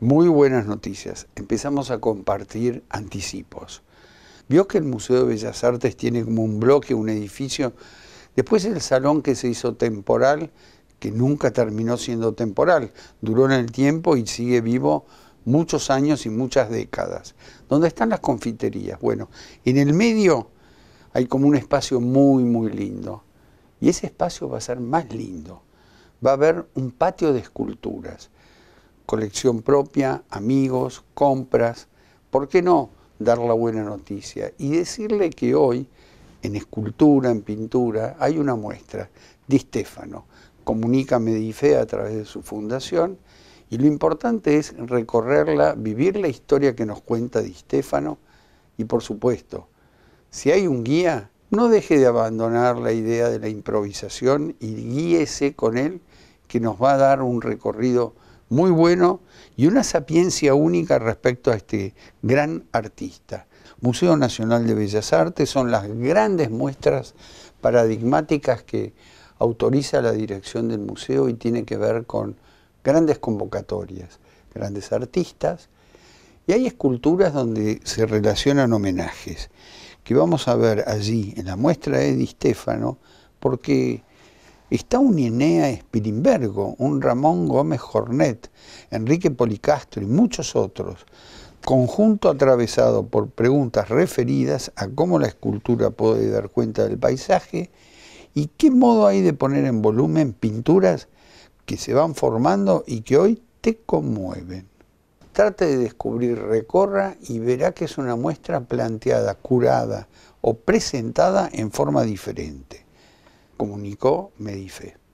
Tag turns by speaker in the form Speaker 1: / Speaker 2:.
Speaker 1: Muy buenas noticias. Empezamos a compartir anticipos. Vio que el Museo de Bellas Artes tiene como un bloque, un edificio. Después el salón que se hizo temporal, que nunca terminó siendo temporal, duró en el tiempo y sigue vivo muchos años y muchas décadas. ¿Dónde están las confiterías? Bueno, en el medio hay como un espacio muy, muy lindo. Y ese espacio va a ser más lindo. Va a haber un patio de esculturas colección propia, amigos, compras. ¿Por qué no dar la buena noticia? Y decirle que hoy, en escultura, en pintura, hay una muestra. Di comunícame comunica Medife a través de su fundación y lo importante es recorrerla, vivir la historia que nos cuenta Di y por supuesto, si hay un guía, no deje de abandonar la idea de la improvisación y guíese con él que nos va a dar un recorrido muy bueno y una sapiencia única respecto a este gran artista. Museo Nacional de Bellas Artes son las grandes muestras paradigmáticas que autoriza la dirección del museo y tiene que ver con grandes convocatorias, grandes artistas. Y hay esculturas donde se relacionan homenajes, que vamos a ver allí en la muestra de Di Stefano, porque Está un Inea Espirinbergo, un Ramón Gómez Jornet, Enrique Policastro y muchos otros, conjunto atravesado por preguntas referidas a cómo la escultura puede dar cuenta del paisaje y qué modo hay de poner en volumen pinturas que se van formando y que hoy te conmueven. Trate de descubrir, recorra y verá que es una muestra planteada, curada o presentada en forma diferente comunicó, me dice.